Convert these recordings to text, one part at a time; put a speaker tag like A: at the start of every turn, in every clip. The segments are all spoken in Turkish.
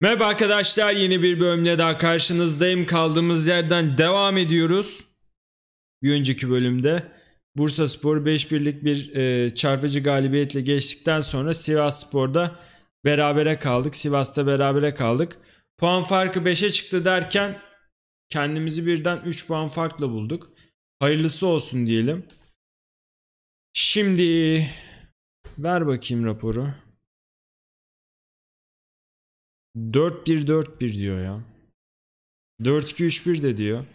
A: Merhaba arkadaşlar yeni bir bölümle daha karşınızdayım. Kaldığımız yerden devam ediyoruz. Bir önceki bölümde Bursa Spor 5-1'lik bir e, çarpıcı galibiyetle geçtikten sonra Sivas Spor'da berabere kaldık. Sivas'ta berabere kaldık. Puan farkı 5'e çıktı derken kendimizi birden 3 puan farkla bulduk. Hayırlısı olsun diyelim. Şimdi ver bakayım raporu. 4-1-4-1 diyor ya. 4-2-3-1 de diyor.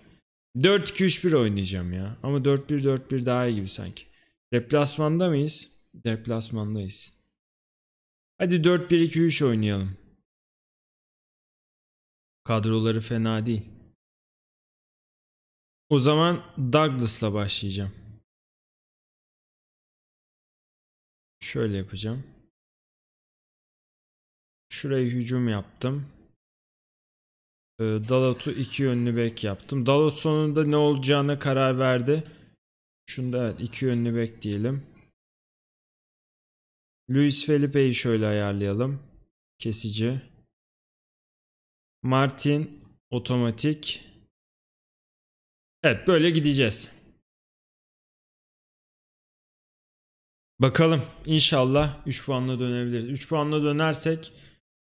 A: 4-2-3-1 oynayacağım ya. Ama 4-1-4-1 daha iyi gibi sanki. Deplasmanda mıyız? Deplasmandayız. Hadi 4-1-2-3 oynayalım. Kadroları fena değil.
B: O zaman Douglas'la başlayacağım. Şöyle yapacağım.
A: Şuraya hücum yaptım. E, ee, Dalot'u iki yönlü bek yaptım. Dalot sonunda ne olacağına karar verdi. Şunu da evet, iki yönlü bek diyelim. Luis Felipe'yi şöyle ayarlayalım. Kesici. Martin otomatik.
B: Evet böyle gideceğiz.
A: Bakalım inşallah 3 puanla dönebiliriz. 3 puanla dönersek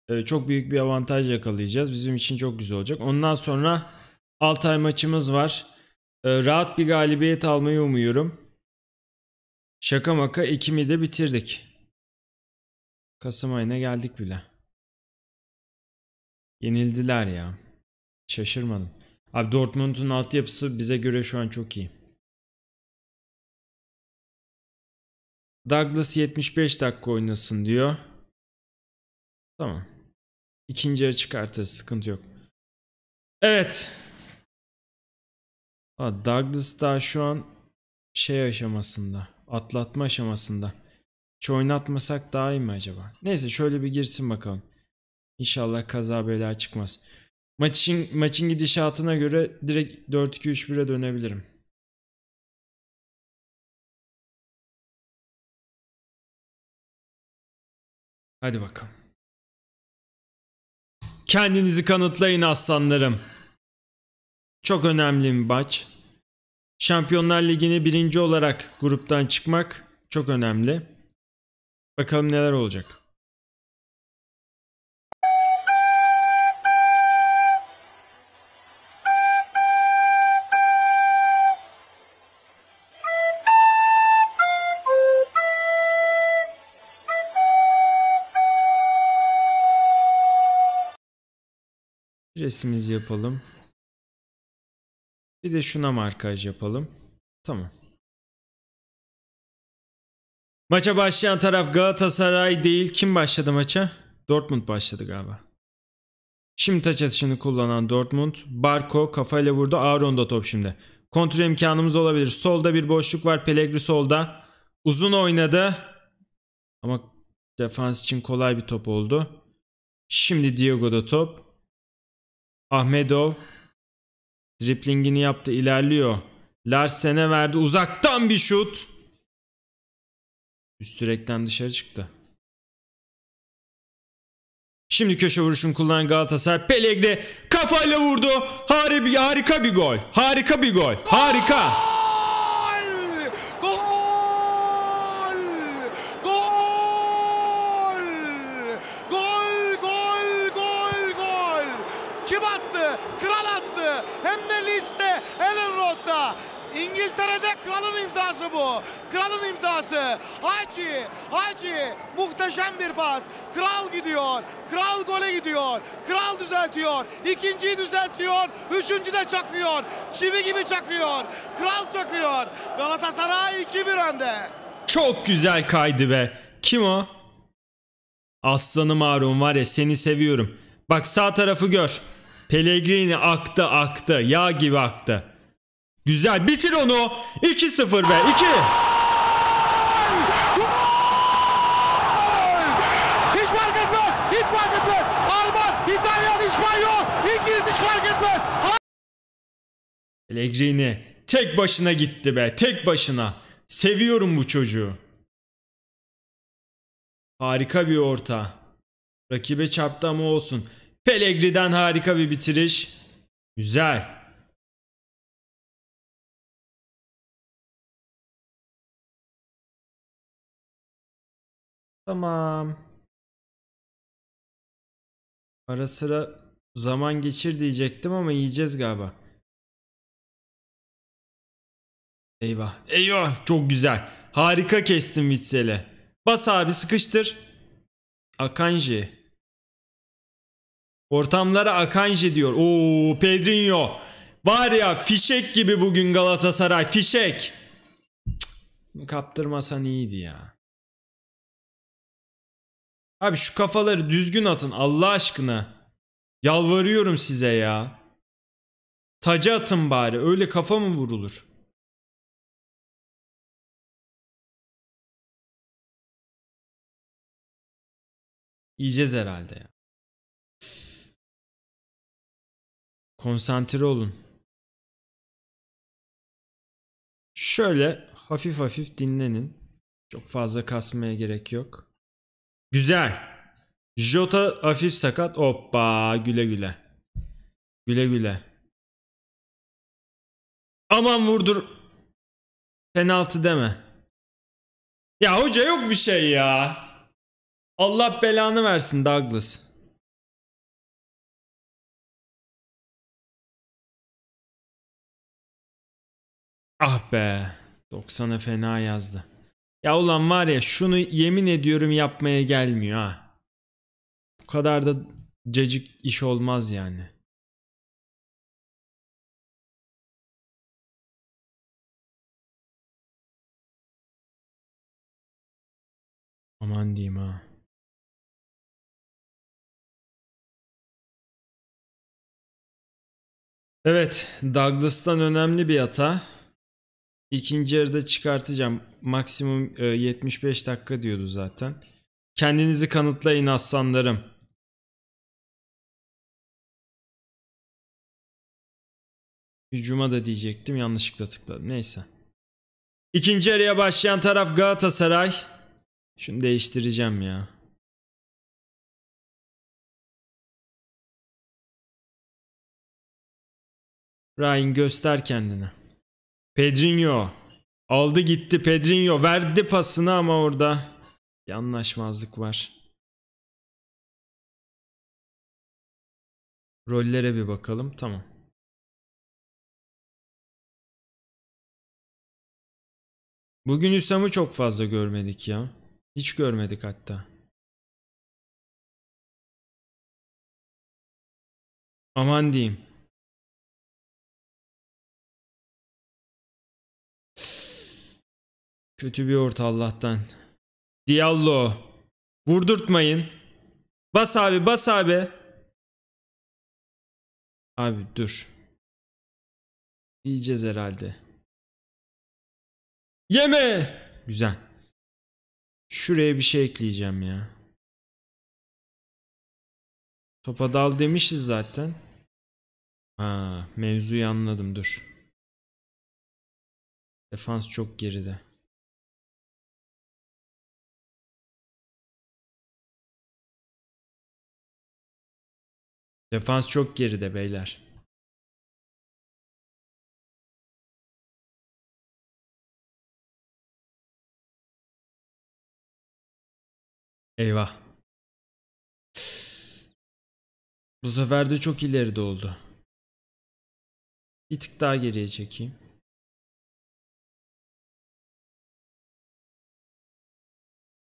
A: e, çok büyük bir avantaj yakalayacağız. Bizim için çok güzel olacak. Ondan sonra Altay maçımız var. E, rahat bir galibiyet almayı umuyorum. Şaka maka Ekim'i de bitirdik. Kasım ayına geldik bile. Yenildiler ya. Şaşırmadım. Abi Dortmund'un altyapısı bize göre şu an çok iyi. Douglas 75 dakika oynasın diyor. Tamam. İkinci yarı çıkartırız. Sıkıntı yok. Evet. Douglas daha şu an şey aşamasında. Atlatma aşamasında. Hiç oynatmasak daha iyi mi acaba? Neyse şöyle bir girsin bakalım. İnşallah kaza bela çıkmaz. Maçın, maçın gidişatına göre direkt 4-2-3-1'e dönebilirim.
B: Hadi bakalım.
A: Kendinizi kanıtlayın aslanlarım. Çok önemli bir maç. Şampiyonlar Ligi'ni birinci olarak gruptan çıkmak çok önemli. Bakalım neler olacak. Resimizi yapalım. Bir de şuna markaj yapalım. Tamam. Maça başlayan taraf Galatasaray değil. Kim başladı maça? Dortmund başladı galiba. Şimdi taç atışını kullanan Dortmund. Barco kafayla vurdu. Aaron'da top şimdi. Kontrol imkanımız olabilir. Solda bir boşluk var. Pelegri solda. Uzun oynadı. Ama defans için kolay bir top oldu. Şimdi Diego'da top. Ahmedov driplingini yaptı ilerliyor. Larsen'e verdi uzaktan bir şut. Üst direkten dışarı çıktı. Şimdi köşe vuruşunu kullanan Galatasaray Pelegre kafayla vurdu. Harika, harika bir gol. Harika bir gol. Harika. imzası bu. Kralın imzası. Hacı, Hacı muhteşem bir pas. Kral gidiyor. Kral gole gidiyor. Kral düzeltiyor. İkinciyi düzeltiyor. Üçüncü de çakıyor. Çivi gibi çakıyor. Kral çakıyor. Galatasaray 2-1 önde. Çok güzel kaydı be. Kim o? Aslanım Arun var ya seni seviyorum. Bak sağ tarafı gör. Pellegrini aktı aktı. Yağ gibi aktı. Güzel bitir onu. 2-0 ve 2.
B: Hiç fark etmez. Hiç fark etmez. Alman, İtalyan, İspanyol, İngiliz hiç fark etmez.
A: Pellegrini tek başına gitti be. Tek başına. Seviyorum bu çocuğu. Harika bir orta. Rakibe çarptı ama olsun. Pellegri'den harika bir bitiriş. Güzel.
B: Tamam. Ara sıra zaman geçir diyecektim ama yiyeceğiz galiba. Eyvah. Eyvah
A: çok güzel. Harika kestin Vitzel'i. Bas abi sıkıştır. Akanji. Ortamlara Akanji diyor. Oo Pedrinho. Var ya fişek gibi bugün Galatasaray fişek. Cık, kaptırmasan iyiydi ya. Abi şu kafaları düzgün atın Allah aşkına. Yalvarıyorum size ya.
B: Taca atın bari. Öyle kafa mı vurulur? Yiyeceğiz herhalde ya. Konsantre olun.
A: Şöyle hafif hafif dinlenin. Çok fazla kasmaya gerek yok. Güzel. Jota hafif sakat. Hoppa güle güle. Güle güle. Aman vurdur. Penaltı deme.
B: Ya hoca yok bir şey ya. Allah belanı versin Douglas.
A: Ah be. 90'a fena yazdı. Ya ulan var ya şunu yemin ediyorum yapmaya gelmiyor ha. Bu kadar da cacık iş olmaz yani.
B: Aman diyeyim ha. Evet,
A: Douglas'tan önemli bir hata. İkinci yarıda çıkartacağım maksimum 75 e, dakika diyordu zaten. Kendinizi kanıtlayın aslanlarım. Hücuma da diyecektim yanlışlıkla tıkladım. Neyse. İkinci araya başlayan taraf Galatasaray. Şunu değiştireceğim ya. Ryan göster kendini. Pedrinho. Aldı gitti Pedrinho. Verdi pasını ama orada. Bir anlaşmazlık var.
B: Rollere bir bakalım. Tamam. Bugün Hüsam'ı çok fazla görmedik ya. Hiç görmedik hatta. Aman diyeyim. Kötü
A: bir orta Allah'tan. Diallo. Vurdurtmayın. Bas abi bas abi. Abi dur.
B: Yiyeceğiz herhalde. Yeme. Güzel. Şuraya bir şey ekleyeceğim ya. Topa dal demişiz zaten. Ha, mevzuyu anladım dur. Defans çok geride. Defans çok geride beyler. Eyvah. Bu sefer de çok ileride oldu. Bir tık daha geriye çekeyim.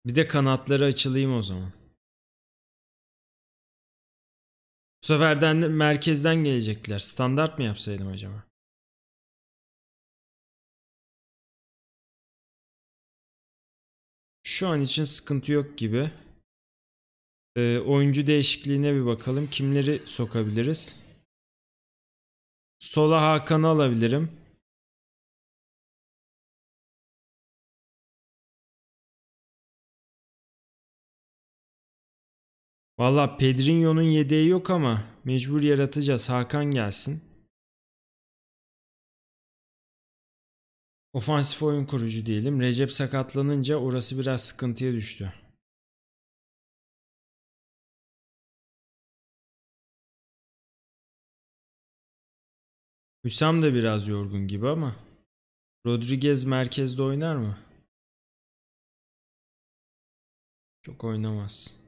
B: Bir de kanatları açılayım o zaman. Bu seferden merkezden gelecekler. Standart mı yapsaydım acaba?
A: Şu an için sıkıntı yok gibi. E, oyuncu değişikliğine bir bakalım. Kimleri sokabiliriz? Sola
B: Hakan'ı alabilirim. Valla
A: Pedrinho'nun yedeği yok ama mecbur yaratacağız. Hakan gelsin. Ofansif oyun kurucu diyelim. Recep
B: sakatlanınca orası biraz sıkıntıya düştü. Hüsam da biraz yorgun gibi ama Rodriguez merkezde oynar mı? Çok oynamaz.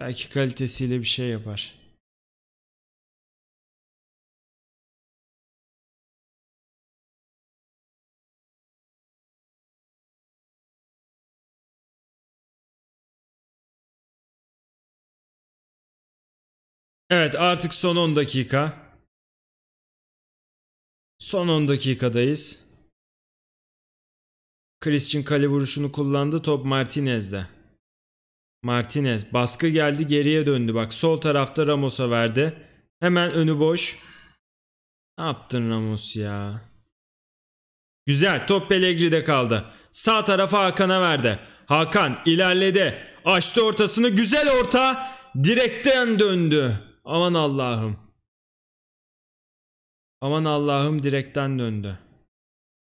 B: Belki kalitesiyle bir şey yapar. Evet artık son 10 dakika. Son 10 dakikadayız.
A: Christian kale vuruşunu kullandı top Martinez'de. Martinez baskı geldi geriye döndü. Bak sol tarafta Ramos'a verdi. Hemen önü boş. Ne yaptın Ramos ya? Güzel top Pellegri'de kaldı. Sağ tarafa Hakan'a verdi. Hakan ilerledi. Açtı ortasını güzel orta. Direkten döndü. Aman Allah'ım. Aman Allah'ım direkten döndü.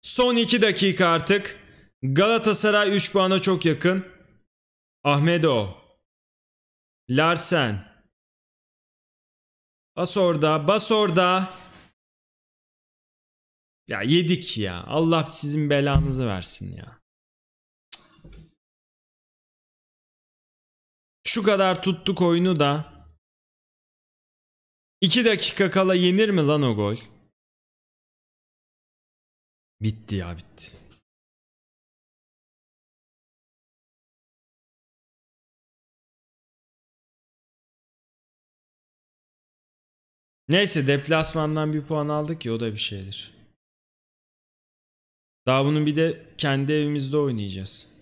A: Son 2 dakika artık. Galatasaray 3 puana çok yakın. Ahmedo. Larsen. Bas
B: orada, bas orada. Ya yedik ya. Allah sizin belanızı versin ya. Şu kadar tuttuk oyunu da. 2 dakika kala yenir mi lan o gol? Bitti ya bitti.
A: Neyse deplasmandan bir puan aldık ya o da bir şeydir. Daha bunu bir de kendi evimizde oynayacağız.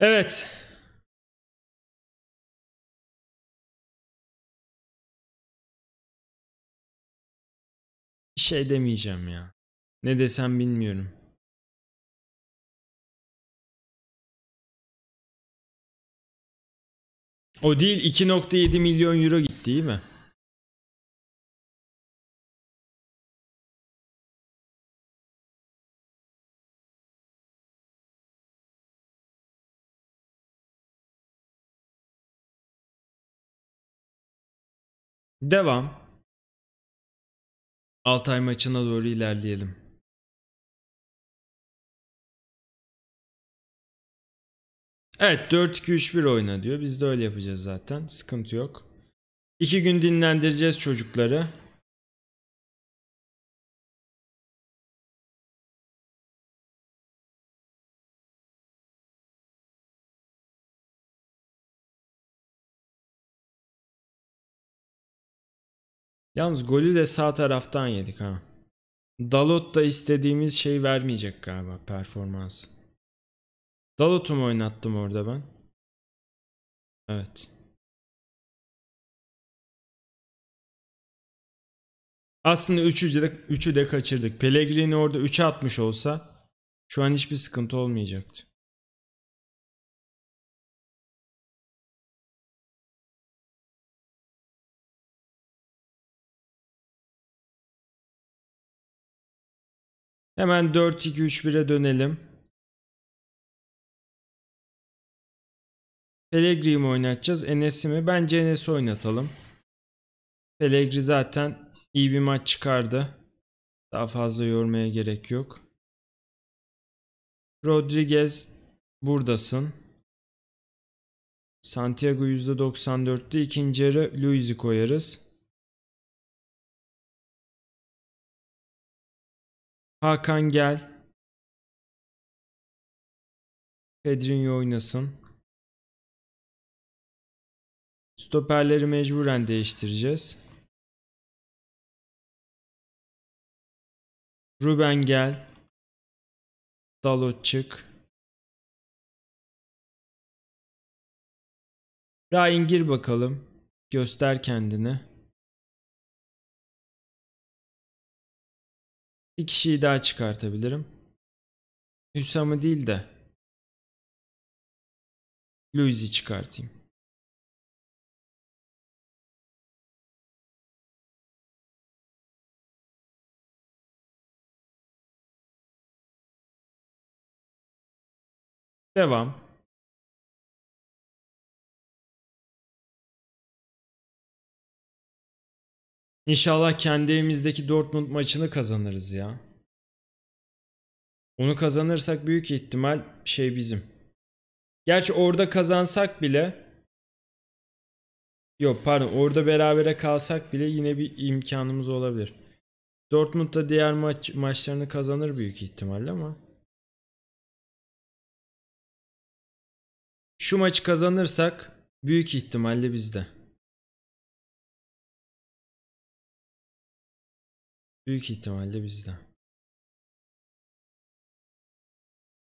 B: Evet. Bir şey demeyeceğim ya. Ne desem bilmiyorum. O değil 2.7 milyon euro gitti değil mi? Devam. ay maçına doğru ilerleyelim.
A: Evet 4-2-3-1 oyna diyor. Biz de öyle yapacağız zaten. Sıkıntı yok. İki gün dinlendireceğiz çocukları. Yalnız golü de sağ taraftan yedik ha. Dalot da istediğimiz şey vermeyecek galiba performans. Dalot'u mu oynattım orada ben? Evet. Aslında 3'ü de, üçü de kaçırdık. Pellegrini orada 3'e atmış olsa şu an hiçbir sıkıntı olmayacaktı.
B: Hemen 4-2-3-1'e dönelim.
A: Pellegrini mi oynatacağız? Enes'i mi? Bence Enes'i oynatalım. Pellegrini zaten iyi bir maç çıkardı. Daha fazla yormaya gerek yok. Rodriguez buradasın. Santiago %94'te ikinci yarı Luiz'i
B: koyarız. Hakan gel. Pedrinho oynasın. Stoperleri mecburen değiştireceğiz. Ruben gel. Dalot çık. Ryan gir bakalım. Göster kendini. Bir kişiyi daha çıkartabilirim. Hüsam'ı değil de Luiz'i çıkartayım. Devam.
A: İnşallah kendi evimizdeki Dortmund maçını kazanırız ya. Onu kazanırsak büyük ihtimal şey bizim. Gerçi orada kazansak bile Yok pardon orada berabere kalsak bile yine bir imkanımız olabilir. Dortmund da diğer maç maçlarını kazanır büyük ihtimalle ama
B: Şu maçı kazanırsak büyük ihtimalle bizde. Büyük ihtimalle bizde.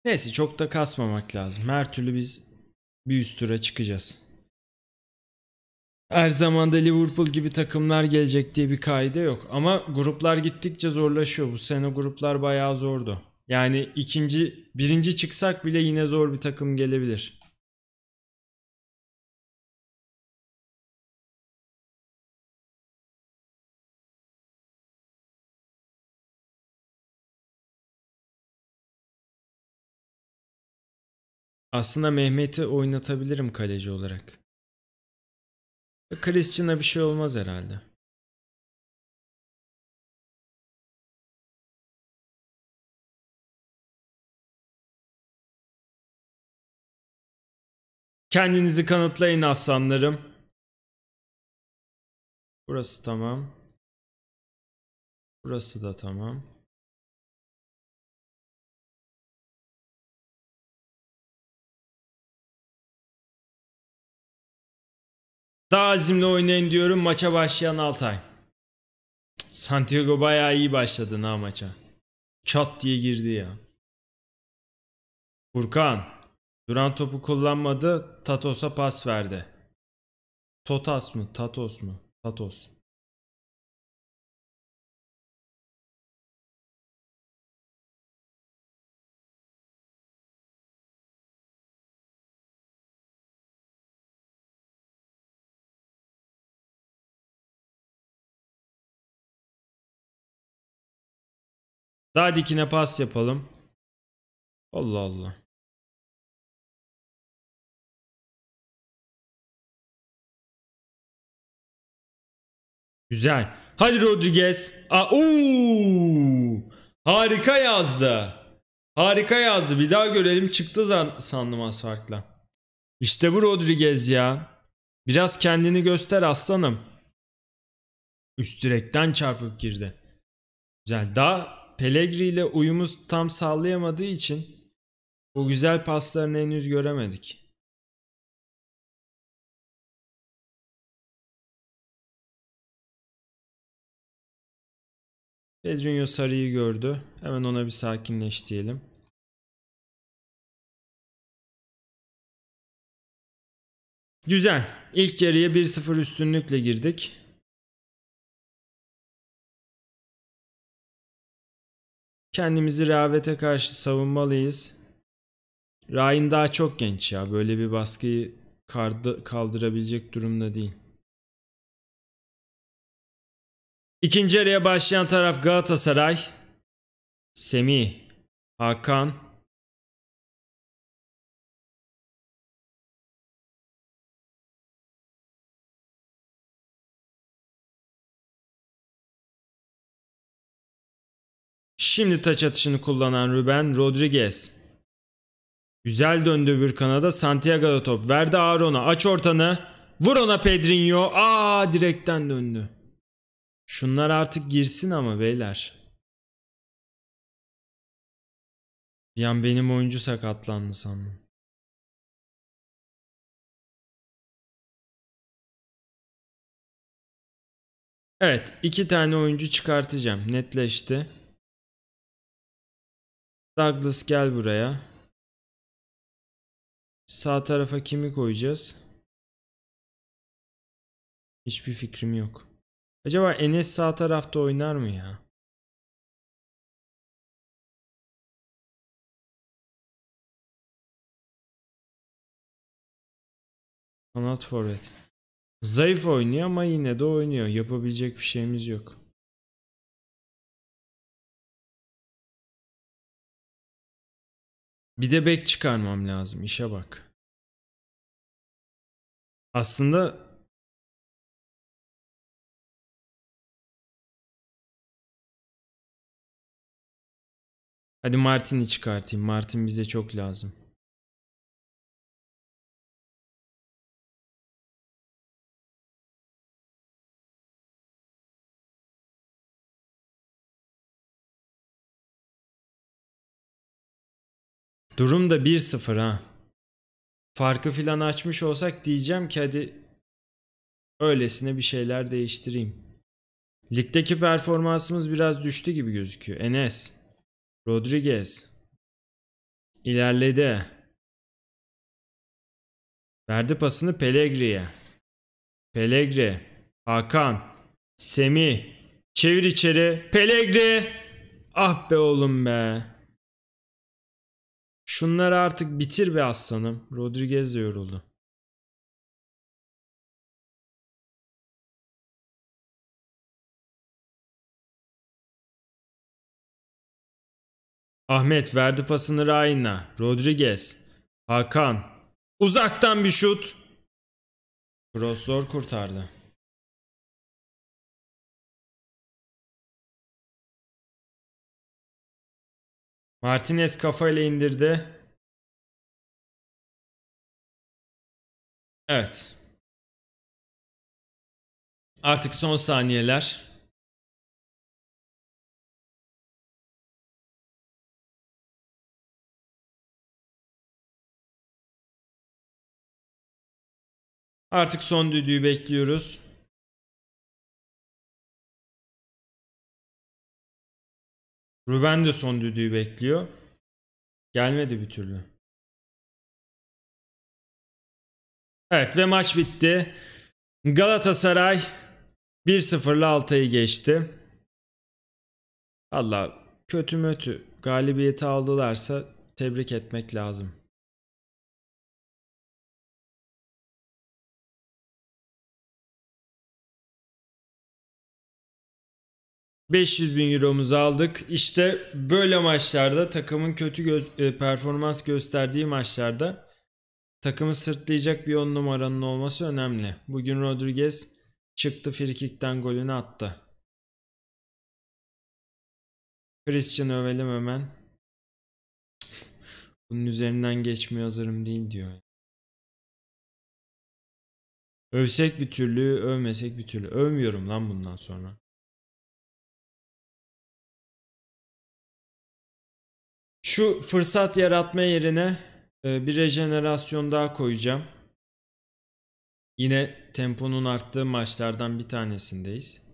B: Neyse çok da kasmamak lazım. Her türlü
A: biz bir üst tura çıkacağız. Her zaman Liverpool gibi takımlar gelecek diye bir kaide yok. Ama gruplar gittikçe zorlaşıyor. Bu sene gruplar bayağı zordu. Yani ikinci, birinci çıksak bile yine zor bir takım
B: gelebilir. Aslında Mehmet'i oynatabilirim kaleci olarak. Christian'a bir şey olmaz herhalde. Kendinizi kanıtlayın aslanlarım. Burası tamam. Burası da tamam. Daha azimle oynayın diyorum
A: maça başlayan Altay. Santiago bayağı iyi başladı ha maça. Çat diye girdi ya. Furkan. Duran topu kullanmadı. Tatos'a pas verdi. Totas mı? Tatos mu?
B: Tatos. Daha dikine pas yapalım. Allah Allah.
A: Güzel. Hadi Rodriguez. Aa, ooo! Harika yazdı. Harika yazdı. Bir daha görelim. Çıktı sandım az farkla. İşte bu Rodriguez ya. Biraz kendini göster aslanım. Üst direkten çarpıp girdi. Güzel. Daha Pellegri ile uyumuz tam sağlayamadığı için bu güzel paslarını henüz
B: göremedik. Pedrinho sarıyı gördü. Hemen ona bir sakinleş diyelim. Güzel. İlk yarıya 1-0 üstünlükle girdik.
A: Kendimizi rehavete karşı savunmalıyız. Ryan daha çok genç ya. Böyle bir baskıyı kaldırabilecek durumda değil. İkinci araya başlayan taraf Galatasaray.
B: Semih, Hakan, Şimdi
A: taç atışını kullanan Ruben Rodriguez. Güzel döndü bir kanada Santiago'da top. Verdi Aaron'a. Aç ortanı. Vur ona Pedrinho. Aa direkten döndü. Şunlar artık girsin ama beyler.
B: Bir an benim oyuncu sakatlandı sandım. Evet iki tane oyuncu çıkartacağım. Netleşti. Douglas gel buraya. Sağ tarafa kimi koyacağız? Hiçbir fikrim yok. Acaba Enes sağ tarafta oynar mı ya? Not for it. Zayıf oynuyor ama yine de oynuyor. Yapabilecek bir şeyimiz yok. Bir de bek çıkarmam lazım. işe bak. Aslında Hadi Martin'i çıkartayım. Martin bize çok lazım.
A: Durum da 1-0 ha. Farkı filan açmış olsak diyeceğim ki hadi öylesine bir şeyler değiştireyim. Ligdeki performansımız biraz düştü gibi gözüküyor. Enes, Rodriguez, ilerledi. Verdi pasını Pelegri'ye. Pelegri, Hakan, Semi, çevir içeri, Pelegri. Ah be oğlum be. Şunları artık bitir be aslanım.
B: Rodriguez de yoruldu.
A: Ahmet verdi pasını Ryan'a. Rodriguez. Hakan. Uzaktan bir şut. Cross zor kurtardı.
B: Martinez kafayla indirdi. Evet. Artık son saniyeler. Artık son düdüğü bekliyoruz. Ruben de son düdüğü bekliyor. Gelmedi bir türlü.
A: Evet ve maç bitti. Galatasaray 1-0'la Altay'ı geçti. Allah kötü mötü galibiyeti aldılarsa tebrik etmek lazım. 500 bin euromuzu aldık. İşte böyle maçlarda takımın kötü göz, e, performans gösterdiği maçlarda takımı sırtlayacak bir 10 numaranın olması önemli. Bugün Rodriguez çıktı frikikten golünü attı. Christian övelim hemen. Bunun üzerinden geçmeye hazırım değil diyor. Övsek bir türlü, övmesek bir türlü.
B: Övmüyorum lan bundan sonra.
A: Şu fırsat yaratma yerine e, bir rejenerasyon daha koyacağım. Yine temponun arttığı maçlardan bir
B: tanesindeyiz.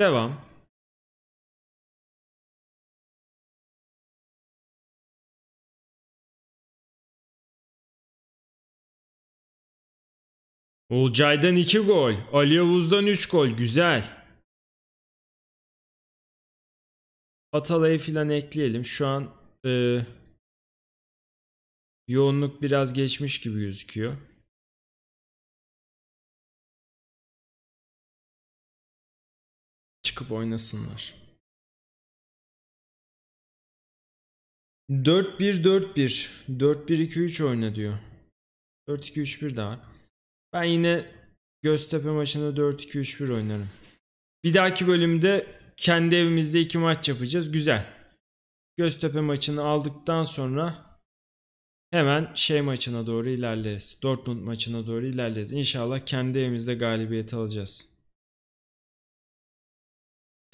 B: Devam. Olcay'dan 2 gol. Ali Yavuz'dan 3 gol. Güzel. Atalay'ı filan ekleyelim. Şu an e, yoğunluk biraz geçmiş gibi gözüküyor. Çıkıp oynasınlar.
A: 4-1-4-1. 4-1-2-3 oyna diyor. 4-2-3-1 de ben yine Göztepe maçında 4-2-3-1 oynarım. Bir dahaki bölümde kendi evimizde iki maç yapacağız. Güzel. Göztepe maçını aldıktan sonra hemen şey maçına doğru ilerleriz. Dortmund maçına doğru ilerleriz. İnşallah kendi evimizde galibiyet alacağız.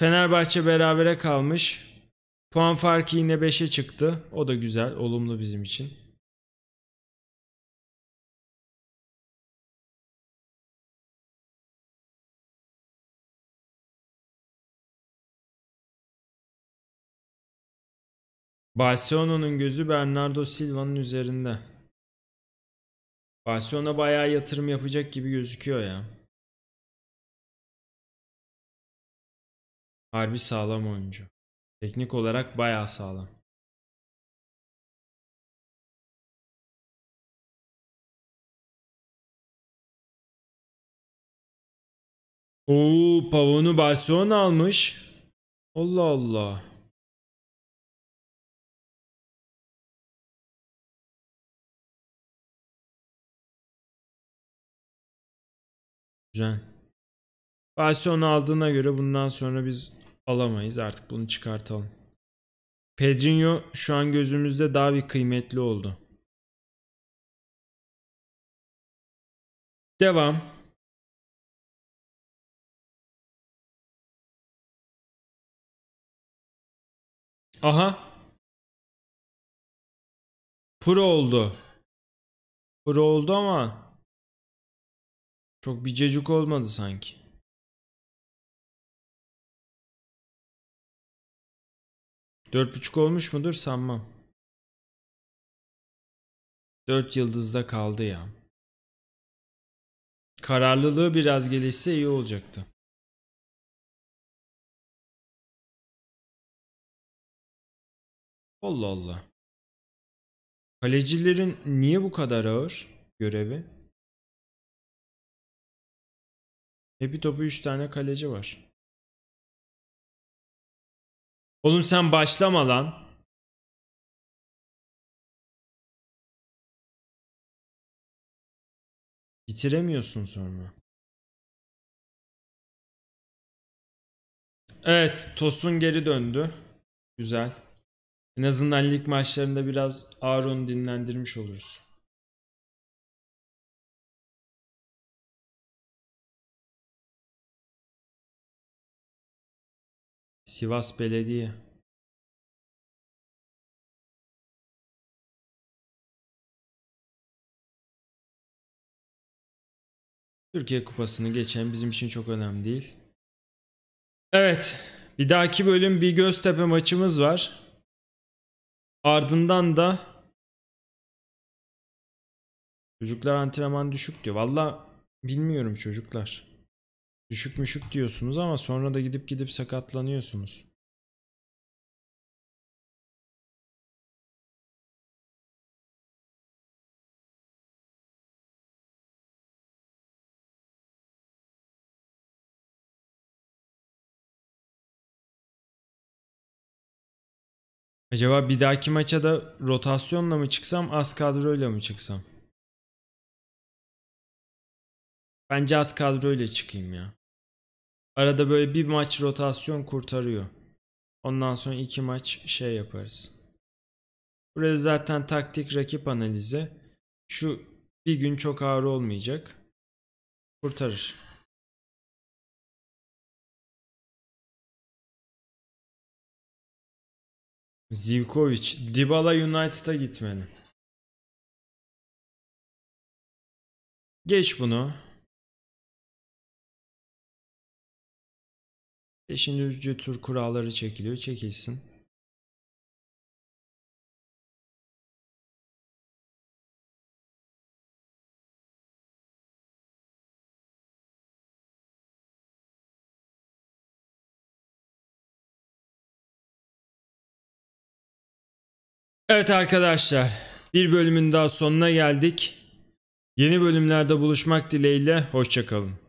A: Fenerbahçe berabere kalmış. Puan farkı yine 5'e çıktı. O da güzel, olumlu bizim için. Barcelona'nın gözü Bernardo Silva'nın üzerinde. Barcelona bayağı yatırım yapacak gibi gözüküyor ya.
B: Harbi sağlam oyuncu. Teknik olarak bayağı sağlam. Oo, Pavon'u Barcelona almış. Allah Allah. Güzel.
A: Barcelona aldığına göre bundan sonra biz alamayız. Artık bunu çıkartalım. Pedrinho şu an gözümüzde daha bir kıymetli oldu.
B: Devam. Aha. Pro oldu. Pro oldu ama çok bir cecuk olmadı sanki. Dört buçuk olmuş mudur sanmam. Dört yıldızda kaldı ya. Kararlılığı biraz gelişse iyi olacaktı. Allah Allah. Kalecilerin niye bu kadar ağır görevi? E bir topu 3 tane kaleci var. Oğlum sen başlama lan. Bitiremiyorsun sonra.
A: Evet Tosun geri döndü. Güzel. En azından lig maçlarında biraz Aaron dinlendirmiş oluruz.
B: Sivas Belediye
A: Türkiye Kupası'nı geçen bizim için çok önemli değil. Evet. Bir dahaki bölüm bir Göztepe maçımız var. Ardından da Çocuklar antrenman düşük diyor. Valla bilmiyorum çocuklar. Düşük müşük diyorsunuz ama sonra da gidip gidip sakatlanıyorsunuz.
B: Acaba bir dahaki maça
A: da rotasyonla mı çıksam, az kadroyla mı çıksam? Bence az kadroyla çıkayım ya. Arada böyle bir maç rotasyon kurtarıyor. Ondan sonra iki maç şey yaparız. Burada zaten taktik rakip analizi. Şu bir gün çok ağır olmayacak. Kurtarır.
B: Zivkovic, Dybala United'a gitmeli. Geç bunu. E şimdi üçüncü tur kuralları çekiliyor. Çekilsin.
A: Evet arkadaşlar bir bölümün daha sonuna geldik. Yeni bölümlerde buluşmak dileğiyle hoşçakalın.